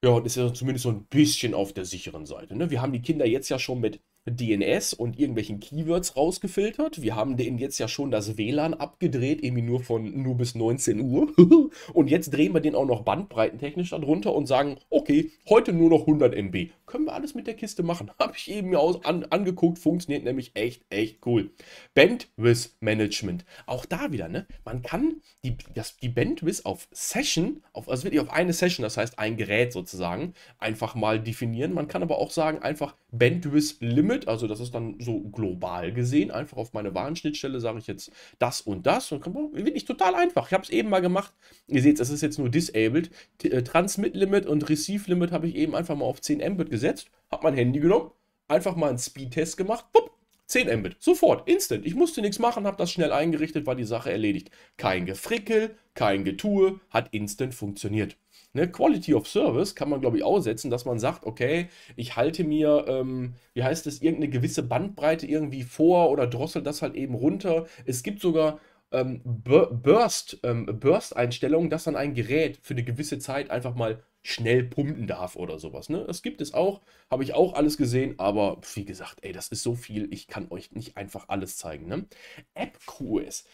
Ja, und ist ja zumindest so ein bisschen auf der sicheren Seite. Ne? Wir haben die Kinder jetzt ja schon mit DNS und irgendwelchen Keywords rausgefiltert. Wir haben denen jetzt ja schon das WLAN abgedreht, irgendwie nur von nur bis 19 Uhr. und jetzt drehen wir den auch noch bandbreitentechnisch darunter und sagen, okay, heute nur noch 100 MB. Können wir alles mit der Kiste machen. Habe ich eben mir an, angeguckt, funktioniert nämlich echt, echt cool. Bandwidth Management. Auch da wieder, ne? Man kann die, das, die Bandwidth auf Session, auf, also wirklich auf eine Session, das heißt ein Gerät sozusagen, einfach mal definieren. Man kann aber auch sagen, einfach Bandwidth Limit, also das ist dann so global gesehen, einfach auf meine Warenschnittstelle sage ich jetzt das und das und kann, ich total einfach. Ich habe es eben mal gemacht. Ihr seht, es ist jetzt nur disabled. Äh, Transmit Limit und Receive Limit habe ich eben einfach mal auf 10 Mbit gesetzt, habe mein Handy genommen, einfach mal einen Speedtest gemacht, bupp, 10 Mbit, sofort, instant. Ich musste nichts machen, habe das schnell eingerichtet, war die Sache erledigt. Kein Gefrickel, kein Getue, hat instant funktioniert. Ne, Quality of Service kann man, glaube ich, aussetzen, dass man sagt, okay, ich halte mir, ähm, wie heißt es, irgendeine gewisse Bandbreite irgendwie vor oder drossel das halt eben runter. Es gibt sogar ähm, Burst, ähm, Burst-Einstellungen, dass dann ein Gerät für eine gewisse Zeit einfach mal schnell pumpen darf oder sowas. Ne? Das gibt es auch, habe ich auch alles gesehen, aber wie gesagt, ey, das ist so viel, ich kann euch nicht einfach alles zeigen. Ne? AppQS,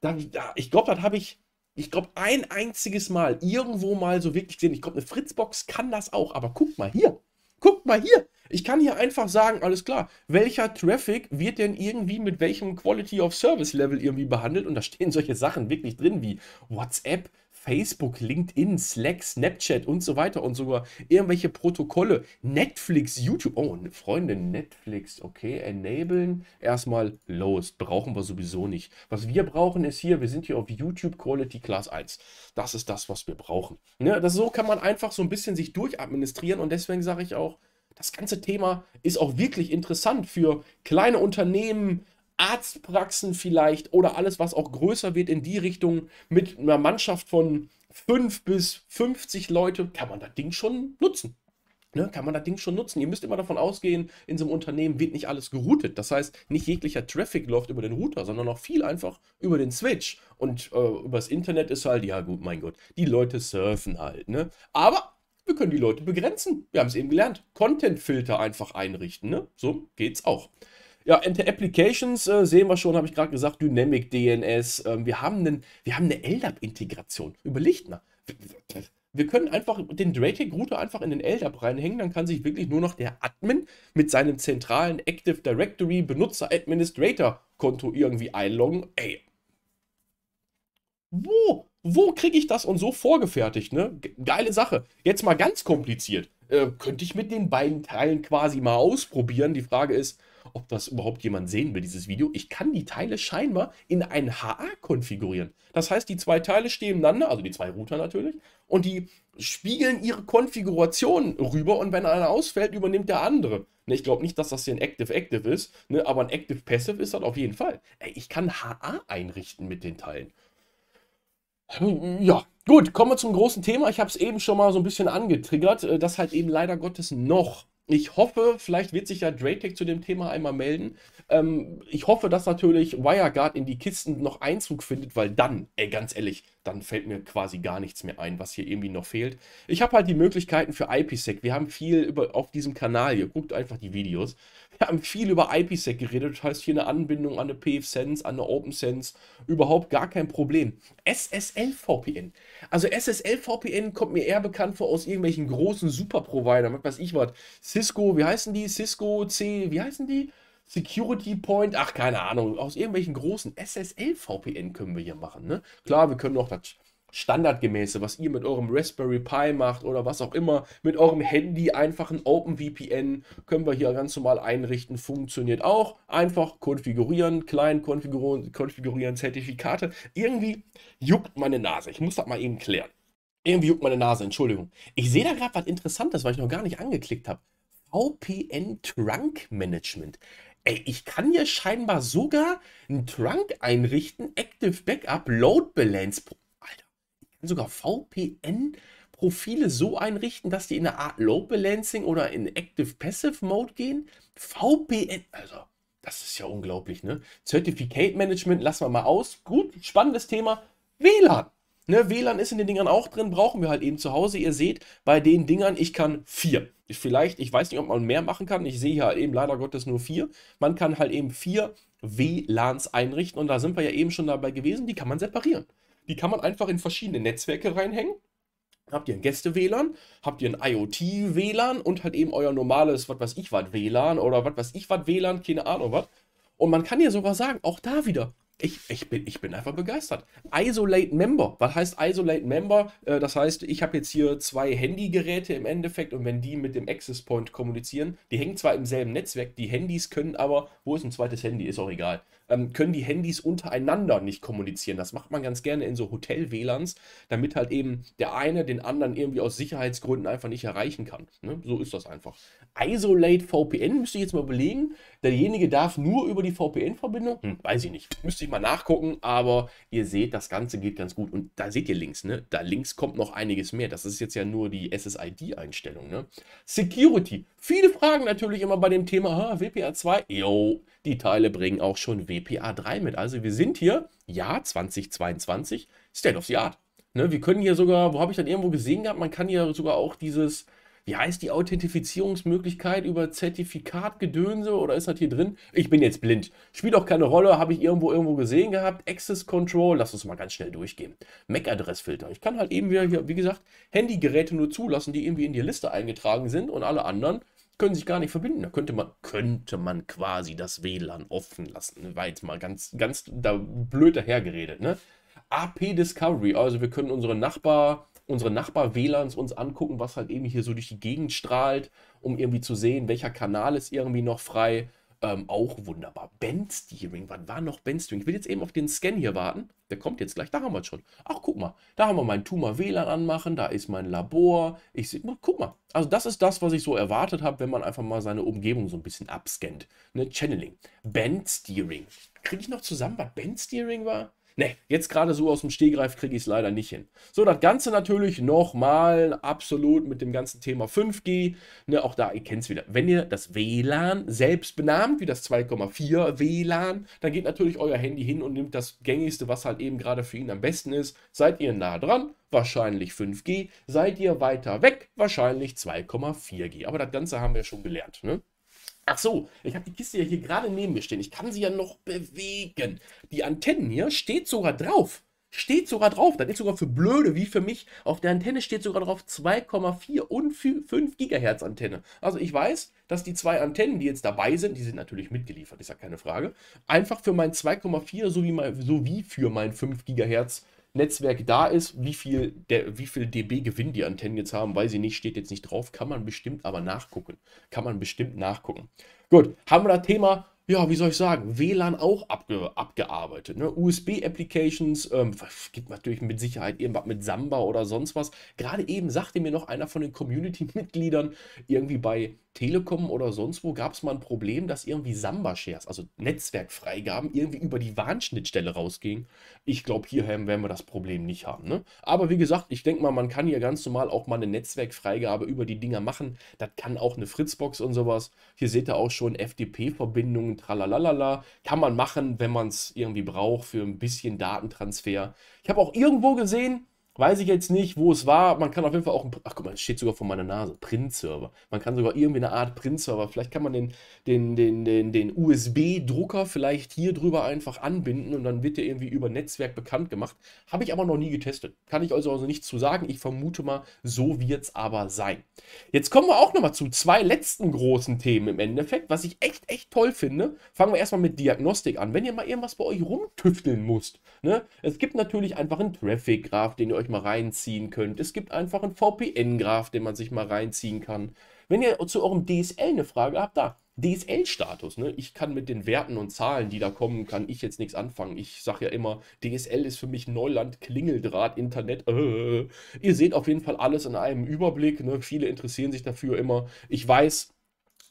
da, da, ich glaube, das habe ich ich glaube, ein einziges Mal irgendwo mal so wirklich gesehen. Ich glaube, eine Fritzbox kann das auch, aber guck mal hier. Guck mal hier. Ich kann hier einfach sagen, alles klar, welcher Traffic wird denn irgendwie mit welchem Quality of Service Level irgendwie behandelt? Und da stehen solche Sachen wirklich drin wie WhatsApp, Facebook, LinkedIn, Slack, Snapchat und so weiter und sogar irgendwelche Protokolle. Netflix, YouTube. Oh, ne, Freunde, Netflix, okay, enablen. Erstmal lowest. Brauchen wir sowieso nicht. Was wir brauchen ist hier, wir sind hier auf YouTube Quality Class 1. Das ist das, was wir brauchen. Ne? Das, so kann man einfach so ein bisschen sich durchadministrieren und deswegen sage ich auch, das ganze Thema ist auch wirklich interessant für kleine Unternehmen, Arztpraxen vielleicht oder alles, was auch größer wird in die Richtung mit einer Mannschaft von 5 bis 50 Leute, kann man das Ding schon nutzen. Ne, kann man das Ding schon nutzen. Ihr müsst immer davon ausgehen, in so einem Unternehmen wird nicht alles geroutet. Das heißt, nicht jeglicher Traffic läuft über den Router, sondern auch viel einfach über den Switch. Und äh, übers Internet ist halt, ja gut, mein Gott, die Leute surfen halt. Ne? Aber wir können die Leute begrenzen. Wir haben es eben gelernt. Contentfilter einfach einrichten. Ne? So geht's auch. Ja, Enter Applications äh, sehen wir schon, habe ich gerade gesagt, Dynamic DNS. Ähm, wir, haben einen, wir haben eine LDAP-Integration. Überlegt mal. Wir können einfach den Draytag-Router einfach in den LDAP reinhängen, dann kann sich wirklich nur noch der Admin mit seinem zentralen Active Directory Benutzer Administrator Konto irgendwie einloggen. Ey. Wo? Wo kriege ich das und so vorgefertigt, ne? Geile Sache. Jetzt mal ganz kompliziert. Äh, könnte ich mit den beiden Teilen quasi mal ausprobieren. Die Frage ist, ob das überhaupt jemand sehen will, dieses Video. Ich kann die Teile scheinbar in einen HA konfigurieren. Das heißt, die zwei Teile stehen nebeneinander, also die zwei Router natürlich, und die spiegeln ihre Konfiguration rüber und wenn einer ausfällt, übernimmt der andere. Ne, ich glaube nicht, dass das hier ein Active-Active ist, ne, aber ein Active-Passive ist das auf jeden Fall. ich kann HA einrichten mit den Teilen. Ja, gut, kommen wir zum großen Thema. Ich habe es eben schon mal so ein bisschen angetriggert, äh, dass halt eben leider Gottes noch ich hoffe, vielleicht wird sich ja Draytech zu dem Thema einmal melden. Ähm, ich hoffe, dass natürlich WireGuard in die Kisten noch Einzug findet, weil dann, ey, ganz ehrlich, dann fällt mir quasi gar nichts mehr ein, was hier irgendwie noch fehlt. Ich habe halt die Möglichkeiten für IPsec. Wir haben viel über auf diesem Kanal ihr guckt einfach die Videos. Wir haben viel über IPsec geredet, das heißt hier eine Anbindung an eine PFSense, an eine OpenSense, überhaupt gar kein Problem. SSL VPN. Also SSL VPN kommt mir eher bekannt vor aus irgendwelchen großen Superprovidern, was weiß ich was. Cisco, wie heißen die? Cisco C, wie heißen die? Security Point, ach keine Ahnung, aus irgendwelchen großen SSL-VPN können wir hier machen. Ne? Klar, wir können auch das standardgemäße, was ihr mit eurem Raspberry Pi macht oder was auch immer, mit eurem Handy einfach ein OpenVPN können wir hier ganz normal einrichten, funktioniert auch. Einfach konfigurieren, klein konfigurieren, konfigurieren Zertifikate. Irgendwie juckt meine Nase. Ich muss das mal eben klären. Irgendwie juckt meine Nase, Entschuldigung. Ich sehe da gerade was Interessantes, weil ich noch gar nicht angeklickt habe. VPN Trunk Management ey, ich kann hier scheinbar sogar einen Trunk einrichten, Active Backup, Load Balance. Alter, ich kann sogar VPN Profile so einrichten, dass die in eine Art Load Balancing oder in Active Passive Mode gehen? VPN, also das ist ja unglaublich, ne? Certificate Management lassen wir mal aus. Gut, spannendes Thema. WLAN. Ne, WLAN ist in den Dingern auch drin, brauchen wir halt eben zu Hause. Ihr seht, bei den Dingern, ich kann vier. vielleicht, ich weiß nicht, ob man mehr machen kann. Ich sehe ja halt eben leider Gottes nur vier. Man kann halt eben vier WLANs einrichten und da sind wir ja eben schon dabei gewesen. Die kann man separieren. Die kann man einfach in verschiedene Netzwerke reinhängen. Habt ihr ein Gäste-WLAN, habt ihr ein IoT-WLAN und halt eben euer normales, was weiß ich, was WLAN oder was weiß ich, was WLAN, keine Ahnung was. Und man kann ja sogar sagen, auch da wieder, ich, ich, bin, ich bin einfach begeistert. Isolate Member. Was heißt Isolate Member? Äh, das heißt, ich habe jetzt hier zwei Handygeräte im Endeffekt und wenn die mit dem Access Point kommunizieren, die hängen zwar im selben Netzwerk, die Handys können aber, wo ist ein zweites Handy? Ist auch egal ähm, können die Handys untereinander nicht kommunizieren. Das macht man ganz gerne in so Hotel-WLANs, damit halt eben der eine den anderen irgendwie aus Sicherheitsgründen einfach nicht erreichen kann. Ne? So ist das einfach. Isolate VPN müsste ich jetzt mal belegen. Derjenige darf nur über die VPN-Verbindung, hm, weiß ich nicht, müsste ich mal nachgucken, aber ihr seht, das Ganze geht ganz gut. Und da seht ihr links, ne? Da links kommt noch einiges mehr. Das ist jetzt ja nur die SSID-Einstellung, ne? Security. Viele Fragen natürlich immer bei dem Thema, WPA2. Yo, die Teile bringen auch schon WPA 3 mit. Also wir sind hier, ja, 2022, State of the Art. Ne, wir können hier sogar, wo habe ich dann irgendwo gesehen gehabt, man kann hier sogar auch dieses, wie heißt die Authentifizierungsmöglichkeit über Zertifikatgedönse oder ist das hier drin? Ich bin jetzt blind. Spielt auch keine Rolle, habe ich irgendwo irgendwo gesehen gehabt. Access Control, lass uns mal ganz schnell durchgehen. MAC-Adressfilter. Ich kann halt eben wieder hier, wie gesagt, Handygeräte nur zulassen, die irgendwie in die Liste eingetragen sind und alle anderen können sich gar nicht verbinden. Da könnte man, könnte man quasi das WLAN offen lassen. Ne, war jetzt mal ganz, ganz da blöd dahergeredet, ne? AP Discovery, also wir können unsere Nachbar, unsere Nachbar-WLANs uns angucken, was halt eben hier so durch die Gegend strahlt, um irgendwie zu sehen, welcher Kanal ist irgendwie noch frei. Ähm, auch wunderbar. Bandsteering. Wann war noch Bandsteering? Ich will jetzt eben auf den Scan hier warten. Der kommt jetzt gleich. Da haben wir es schon. Ach, guck mal. Da haben wir meinen Tuma WLAN anmachen. Da ist mein Labor. Ich sehe, guck mal. Also, das ist das, was ich so erwartet habe, wenn man einfach mal seine Umgebung so ein bisschen abscannt. Ne? Channeling. Bandsteering. Kriege ich noch zusammen, was Bandsteering war? Ne, jetzt gerade so aus dem Stehgreif kriege ich es leider nicht hin. So, das Ganze natürlich nochmal absolut mit dem ganzen Thema 5G. Ne, auch da, ihr kennt es wieder. Wenn ihr das WLAN selbst benahmt, wie das 2,4 WLAN, dann geht natürlich euer Handy hin und nimmt das gängigste, was halt eben gerade für ihn am besten ist. Seid ihr nah dran, wahrscheinlich 5G. Seid ihr weiter weg, wahrscheinlich 2,4G. Aber das Ganze haben wir schon gelernt. Ne? Ach so, ich habe die Kiste ja hier gerade neben mir stehen. Ich kann sie ja noch bewegen. Die Antennen hier steht sogar drauf. Steht sogar drauf. Das ist sogar für Blöde wie für mich. Auf der Antenne steht sogar drauf 2,4 und 5 Gigahertz Antenne. Also ich weiß, dass die zwei Antennen, die jetzt dabei sind, die sind natürlich mitgeliefert, ist ja keine Frage, einfach für mein 2,4 sowie, sowie für mein 5 Gigahertz Antenne. Netzwerk da ist, wie viel, der, wie viel dB Gewinn die Antennen jetzt haben, weiß ich nicht, steht jetzt nicht drauf, kann man bestimmt aber nachgucken. Kann man bestimmt nachgucken. Gut, haben wir das Thema, ja, wie soll ich sagen, WLAN auch abge, abgearbeitet. Ne? USB-Applications, ähm, gibt natürlich mit Sicherheit irgendwas mit Samba oder sonst was. Gerade eben sagte mir noch einer von den Community-Mitgliedern, irgendwie bei Telekom oder sonst wo gab es mal ein Problem, dass irgendwie Samba-Shares, also Netzwerkfreigaben, irgendwie über die Warnschnittstelle rausgingen. Ich glaube, hier werden wir das Problem nicht haben. Ne? Aber wie gesagt, ich denke mal, man kann hier ganz normal auch mal eine Netzwerkfreigabe über die Dinger machen. Das kann auch eine Fritzbox und sowas. Hier seht ihr auch schon fdp verbindungen tralalala. Kann man machen, wenn man es irgendwie braucht für ein bisschen Datentransfer. Ich habe auch irgendwo gesehen, Weiß ich jetzt nicht, wo es war. Man kann auf jeden Fall auch. Einen, ach guck mal, es steht sogar vor meiner Nase. Print-Server. Man kann sogar irgendwie eine Art Print-Server. Vielleicht kann man den, den, den, den, den USB-Drucker vielleicht hier drüber einfach anbinden und dann wird der irgendwie über Netzwerk bekannt gemacht. Habe ich aber noch nie getestet. Kann ich also, also nichts zu sagen. Ich vermute mal, so wird es aber sein. Jetzt kommen wir auch nochmal zu zwei letzten großen Themen im Endeffekt, was ich echt, echt toll finde. Fangen wir erstmal mit Diagnostik an. Wenn ihr mal irgendwas bei euch rumtüfteln müsst, Ne? Es gibt natürlich einfach einen Traffic-Graph, den ihr euch mal reinziehen könnt. Es gibt einfach einen VPN-Graph, den man sich mal reinziehen kann. Wenn ihr zu eurem DSL eine Frage habt, da. DSL-Status, ne? Ich kann mit den Werten und Zahlen, die da kommen, kann ich jetzt nichts anfangen. Ich sage ja immer, DSL ist für mich Neuland, Klingeldraht, Internet. Äh. Ihr seht auf jeden Fall alles in einem Überblick. Ne? Viele interessieren sich dafür immer. Ich weiß,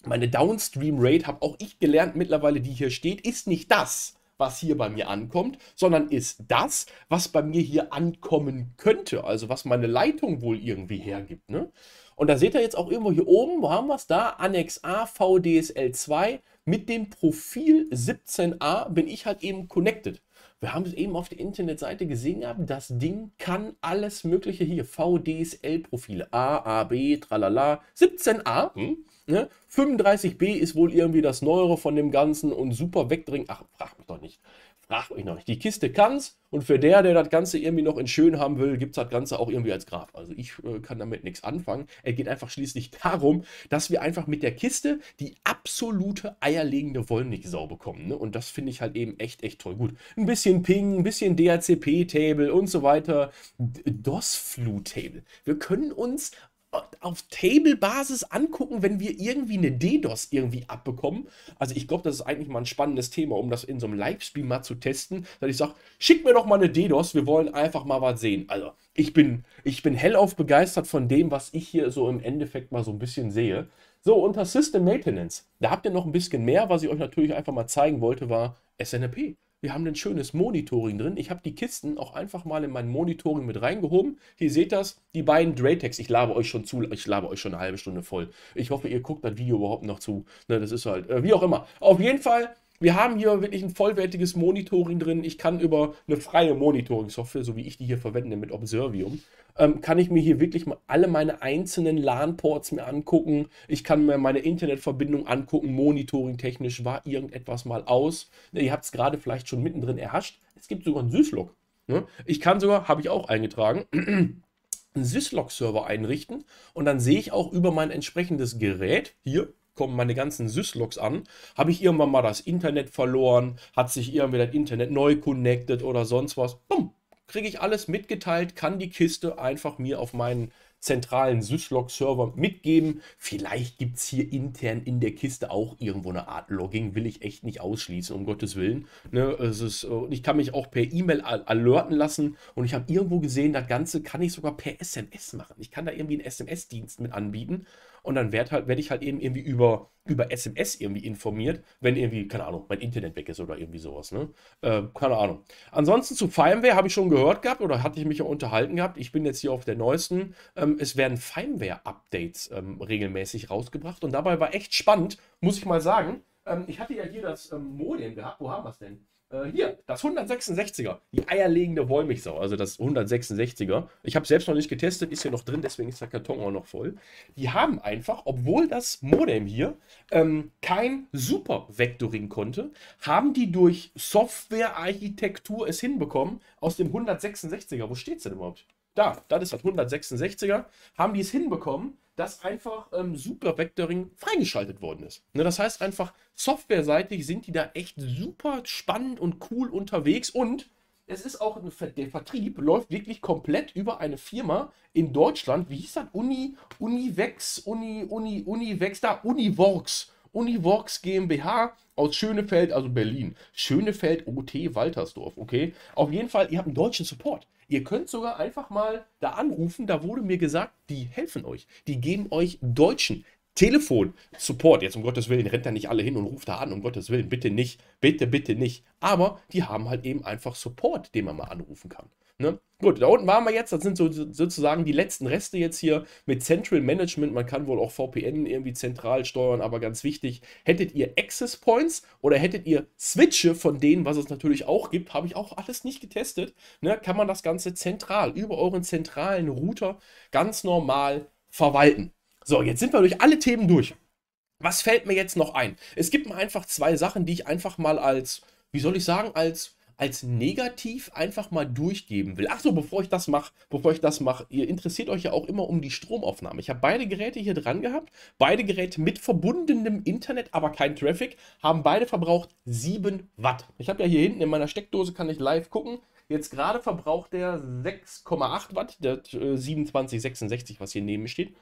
meine Downstream-Rate, habe auch ich gelernt mittlerweile, die hier steht, ist nicht das was hier bei mir ankommt, sondern ist das, was bei mir hier ankommen könnte, also was meine Leitung wohl irgendwie hergibt. Ne? Und da seht ihr jetzt auch irgendwo hier oben, wo haben wir es da? Annex A VDSL2 mit dem Profil 17a bin ich halt eben connected. Wir haben es eben auf der Internetseite gesehen das Ding kann alles mögliche hier, VDSL-Profile, A, AB, tralala, 17a, hm? Ne? 35b ist wohl irgendwie das Neuere von dem Ganzen und super wegdringen. Ach, frag mich doch nicht. Frag mich noch nicht. Die Kiste kann's und für der, der das Ganze irgendwie noch in schön haben will, gibt es das Ganze auch irgendwie als Graf. Also ich äh, kann damit nichts anfangen. Es geht einfach schließlich darum, dass wir einfach mit der Kiste die absolute eierlegende wollnick bekommen. Ne? Und das finde ich halt eben echt, echt toll. Gut, ein bisschen Ping, ein bisschen DHCP-Table und so weiter. DOS-Flu-Table. Wir können uns auf Table-Basis angucken, wenn wir irgendwie eine DDoS irgendwie abbekommen. Also ich glaube, das ist eigentlich mal ein spannendes Thema, um das in so einem Livestream mal zu testen, dass ich sage, schick mir doch mal eine DDoS, wir wollen einfach mal was sehen. Also ich bin, ich bin hellauf begeistert von dem, was ich hier so im Endeffekt mal so ein bisschen sehe. So, unter System Maintenance, da habt ihr noch ein bisschen mehr, was ich euch natürlich einfach mal zeigen wollte, war SNP. Wir haben ein schönes Monitoring drin. Ich habe die Kisten auch einfach mal in mein Monitoring mit reingehoben. Hier seht das, die beiden Draytex. Ich labe euch schon zu, ich labe euch schon eine halbe Stunde voll. Ich hoffe, ihr guckt das Video überhaupt noch zu. Ne, das ist halt, äh, wie auch immer. Auf jeden Fall wir haben hier wirklich ein vollwertiges Monitoring drin. Ich kann über eine freie Monitoring-Software, so wie ich die hier verwende mit Observium, ähm, kann ich mir hier wirklich mal alle meine einzelnen LAN-Ports mir angucken. Ich kann mir meine Internetverbindung angucken. Monitoring-technisch war irgendetwas mal aus. Ne, ihr habt es gerade vielleicht schon mittendrin erhascht. Es gibt sogar einen Syslog. Ne? Ich kann sogar, habe ich auch eingetragen, einen Syslog-Server einrichten und dann sehe ich auch über mein entsprechendes Gerät, hier, kommen meine ganzen Syslogs an, habe ich irgendwann mal das Internet verloren, hat sich irgendwie das Internet neu connected oder sonst was. Bumm, kriege ich alles mitgeteilt, kann die Kiste einfach mir auf meinen zentralen Syslog-Server mitgeben. Vielleicht gibt es hier intern in der Kiste auch irgendwo eine Art Logging, will ich echt nicht ausschließen, um Gottes Willen. Ne, es ist, ich kann mich auch per E-Mail alerten lassen und ich habe irgendwo gesehen, das Ganze kann ich sogar per SMS machen. Ich kann da irgendwie einen SMS-Dienst mit anbieten und dann werde halt, werd ich halt eben irgendwie über, über SMS irgendwie informiert, wenn irgendwie, keine Ahnung, mein Internet weg ist oder irgendwie sowas. Ne? Äh, keine Ahnung. Ansonsten zu Firmware habe ich schon gehört gehabt oder hatte ich mich ja unterhalten gehabt. Ich bin jetzt hier auf der neuesten. Ähm, es werden Firmware-Updates ähm, regelmäßig rausgebracht und dabei war echt spannend, muss ich mal sagen. Ähm, ich hatte ja hier das ähm, Modem gehabt. Wo haben wir es denn? Äh, hier, das 166er, die eierlegende Wollmilchsau, also das 166er. Ich habe selbst noch nicht getestet, ist hier noch drin, deswegen ist der Karton auch noch voll. Die haben einfach, obwohl das Modem hier ähm, kein Super-Vectoring konnte, haben die durch Software-Architektur es hinbekommen aus dem 166er. Wo steht es denn überhaupt? Da, das ist das 166er. Haben die es hinbekommen, dass einfach ähm, super Vectoring freigeschaltet worden ist. Ne, das heißt einfach, softwareseitig sind die da echt super spannend und cool unterwegs und es ist auch ein, der Vertrieb läuft wirklich komplett über eine Firma in Deutschland. Wie hieß das? Uni, Univex, Uni, Uni, Univex, da, Univorks. Univorks GmbH aus Schönefeld, also Berlin. Schönefeld OT Waltersdorf, okay? Auf jeden Fall, ihr habt einen deutschen Support. Ihr könnt sogar einfach mal da anrufen. Da wurde mir gesagt, die helfen euch. Die geben euch deutschen Telefon-Support. Jetzt um Gottes Willen rennt da nicht alle hin und ruft da an. Um Gottes Willen, bitte nicht. Bitte, bitte nicht. Aber die haben halt eben einfach Support, den man mal anrufen kann. Ne? Gut, da unten waren wir jetzt. Das sind so, sozusagen die letzten Reste jetzt hier mit Central Management. Man kann wohl auch VPN irgendwie zentral steuern, aber ganz wichtig, hättet ihr Access Points oder hättet ihr Switche von denen, was es natürlich auch gibt, habe ich auch alles nicht getestet, ne, kann man das Ganze zentral über euren zentralen Router ganz normal verwalten. So, jetzt sind wir durch alle Themen durch. Was fällt mir jetzt noch ein? Es gibt mir einfach zwei Sachen, die ich einfach mal als, wie soll ich sagen, als als negativ einfach mal durchgeben will. Achso, bevor ich das mache, bevor ich das mache, ihr interessiert euch ja auch immer um die Stromaufnahme. Ich habe beide Geräte hier dran gehabt, beide Geräte mit verbundenem Internet, aber kein Traffic, haben beide verbraucht 7 Watt. Ich habe ja hier hinten in meiner Steckdose, kann ich live gucken, Jetzt gerade verbraucht der 6,8 Watt, der 2766, äh, was hier neben mir steht,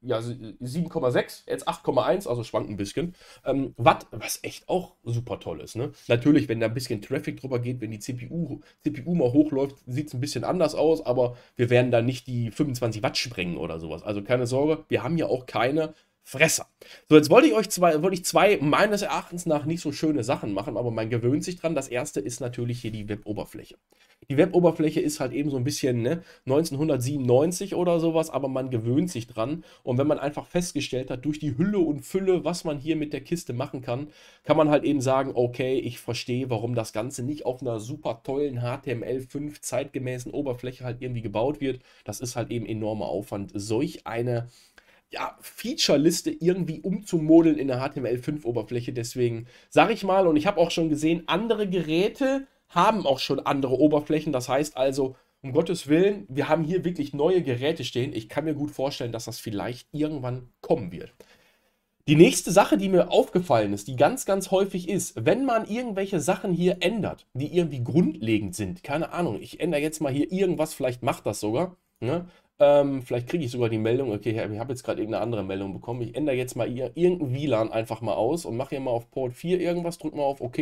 ja, 7,6, jetzt 8,1, also schwankt ein bisschen. Ähm, Watt, was echt auch super toll ist. Ne? Natürlich, wenn da ein bisschen Traffic drüber geht, wenn die CPU, CPU mal hochläuft, sieht es ein bisschen anders aus, aber wir werden da nicht die 25 Watt sprengen oder sowas. Also keine Sorge, wir haben ja auch keine Fresser. So, jetzt wollte ich euch zwei, wollte ich zwei meines Erachtens nach nicht so schöne Sachen machen, aber man gewöhnt sich dran. Das erste ist natürlich hier die Web-Oberfläche. Die Web-Oberfläche ist halt eben so ein bisschen ne, 1997 oder sowas, aber man gewöhnt sich dran. Und wenn man einfach festgestellt hat, durch die Hülle und Fülle, was man hier mit der Kiste machen kann, kann man halt eben sagen, okay, ich verstehe, warum das Ganze nicht auf einer super tollen HTML5 zeitgemäßen Oberfläche halt irgendwie gebaut wird. Das ist halt eben enormer Aufwand, solch eine ja, Feature-Liste irgendwie umzumodeln in der HTML5-Oberfläche. Deswegen sage ich mal, und ich habe auch schon gesehen, andere Geräte haben auch schon andere Oberflächen. Das heißt also, um Gottes Willen, wir haben hier wirklich neue Geräte stehen. Ich kann mir gut vorstellen, dass das vielleicht irgendwann kommen wird. Die nächste Sache, die mir aufgefallen ist, die ganz, ganz häufig ist, wenn man irgendwelche Sachen hier ändert, die irgendwie grundlegend sind, keine Ahnung, ich ändere jetzt mal hier irgendwas, vielleicht macht das sogar, ne? Ähm, vielleicht kriege ich sogar die Meldung, okay, ich habe jetzt gerade irgendeine andere Meldung bekommen. Ich ändere jetzt mal ir irgendein WLAN einfach mal aus und mache hier mal auf Port 4 irgendwas, drücke mal auf OK.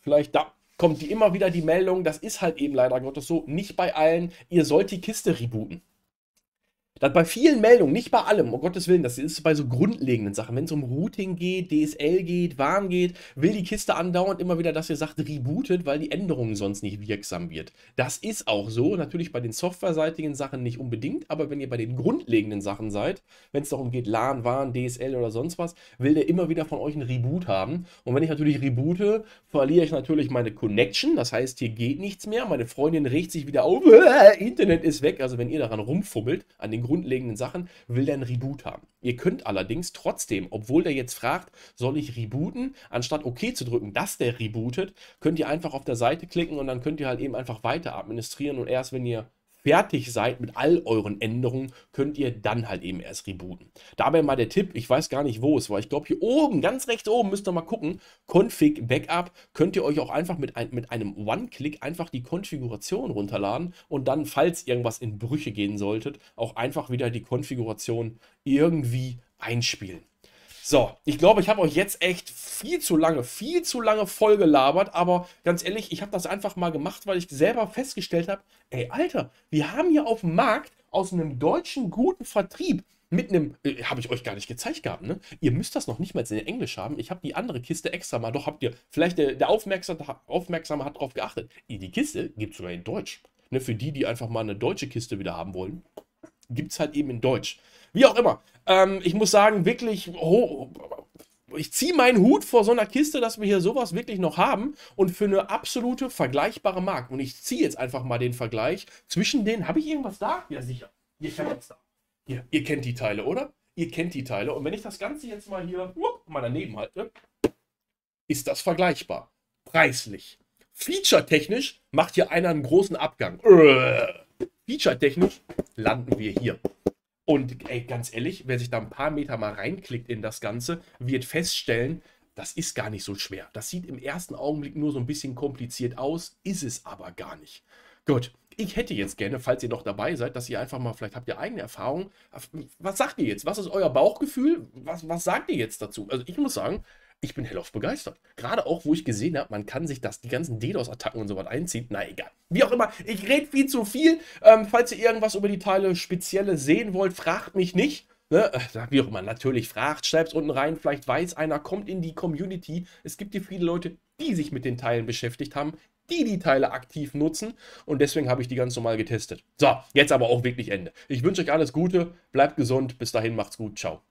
Vielleicht da kommt die immer wieder die Meldung, das ist halt eben leider Gottes so, nicht bei allen, ihr sollt die Kiste rebooten dass bei vielen Meldungen, nicht bei allem, um Gottes Willen, das ist bei so grundlegenden Sachen, wenn es um Routing geht, DSL geht, WAN geht, will die Kiste andauernd immer wieder, dass ihr sagt, rebootet, weil die Änderung sonst nicht wirksam wird. Das ist auch so, natürlich bei den softwareseitigen Sachen nicht unbedingt, aber wenn ihr bei den grundlegenden Sachen seid, wenn es darum geht, LAN, WAN, DSL oder sonst was, will der immer wieder von euch einen Reboot haben. Und wenn ich natürlich reboote, verliere ich natürlich meine Connection, das heißt, hier geht nichts mehr, meine Freundin regt sich wieder auf, Internet ist weg, also wenn ihr daran rumfummelt, an den grundlegenden Sachen, will der ein Reboot haben. Ihr könnt allerdings trotzdem, obwohl der jetzt fragt, soll ich rebooten, anstatt OK zu drücken, dass der rebootet, könnt ihr einfach auf der Seite klicken und dann könnt ihr halt eben einfach weiter administrieren und erst wenn ihr fertig seid mit all euren Änderungen, könnt ihr dann halt eben erst rebooten. Dabei mal der Tipp, ich weiß gar nicht, wo es war. Ich glaube, hier oben, ganz rechts oben, müsst ihr mal gucken. Config Backup könnt ihr euch auch einfach mit, ein, mit einem One-Click einfach die Konfiguration runterladen und dann, falls irgendwas in Brüche gehen solltet, auch einfach wieder die Konfiguration irgendwie einspielen. So, ich glaube, ich habe euch jetzt echt viel zu lange, viel zu lange vollgelabert, aber ganz ehrlich, ich habe das einfach mal gemacht, weil ich selber festgestellt habe, ey, Alter, wir haben hier auf dem Markt aus einem deutschen guten Vertrieb mit einem, äh, habe ich euch gar nicht gezeigt gehabt, ne? Ihr müsst das noch nicht mal in Englisch haben. Ich habe die andere Kiste extra mal, doch habt ihr, vielleicht der, der Aufmerksame, Aufmerksame hat darauf geachtet. Die Kiste gibt es sogar in Deutsch. Ne? Für die, die einfach mal eine deutsche Kiste wieder haben wollen, gibt es halt eben in Deutsch. Wie auch immer. Ähm, ich muss sagen, wirklich, oh, ich ziehe meinen Hut vor so einer Kiste, dass wir hier sowas wirklich noch haben und für eine absolute vergleichbare Marke. Und ich ziehe jetzt einfach mal den Vergleich zwischen den. Habe ich irgendwas da? Ja, sicher. Ich habe da. Hier, ihr kennt die Teile, oder? Ihr kennt die Teile. Und wenn ich das Ganze jetzt mal hier mal daneben halte, ist das vergleichbar. Preislich. Feature-technisch macht hier einer einen großen Abgang. Äh. Feature-technisch landen wir hier. Und ey, ganz ehrlich, wer sich da ein paar Meter mal reinklickt in das Ganze, wird feststellen, das ist gar nicht so schwer. Das sieht im ersten Augenblick nur so ein bisschen kompliziert aus, ist es aber gar nicht. Gut, ich hätte jetzt gerne, falls ihr noch dabei seid, dass ihr einfach mal, vielleicht habt ihr eigene Erfahrungen. Was sagt ihr jetzt? Was ist euer Bauchgefühl? Was, was sagt ihr jetzt dazu? Also ich muss sagen, ich bin hellauf begeistert. Gerade auch, wo ich gesehen habe, man kann sich das, die ganzen DDoS-Attacken und so was einziehen. Na egal. Wie auch immer, ich rede viel zu viel. Ähm, falls ihr irgendwas über die Teile Spezielle sehen wollt, fragt mich nicht. Ne? Äh, wie auch immer, natürlich fragt, schreibt es unten rein, vielleicht weiß einer, kommt in die Community. Es gibt hier viele Leute, die sich mit den Teilen beschäftigt haben, die die Teile aktiv nutzen und deswegen habe ich die ganz normal getestet. So, jetzt aber auch wirklich Ende. Ich wünsche euch alles Gute, bleibt gesund, bis dahin macht's gut, ciao.